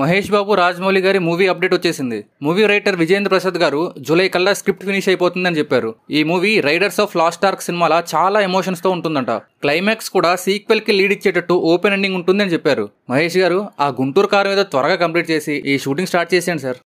మహేష్ బాబు రాజమౌళి గారి movie update వచ్చేసింది movie writer Vijayendra Prasad గారు జూలై కల్లా స్క్రిప్ట్ ఫినిష్ అయిపోతుందని చెప్పారు ఈ movie Raiders of Lost Ark సినిమాలా చాలా ఎమోషన్స్ తో ఉంటుందంట క్లైమాక్స్ కూడా సీక్వెల్ కి లీడ్ ఇచ్చేటట్టు ఓపెన్ ఎండింగ్ ఉంటుందని చెప్పారు మహేష్ గారు ఆ గుంటూరు కారు మీద త్వరగా కంప్లీట్ చేసి ఈ షూటింగ్ స్టార్ట్ చేసాను సార్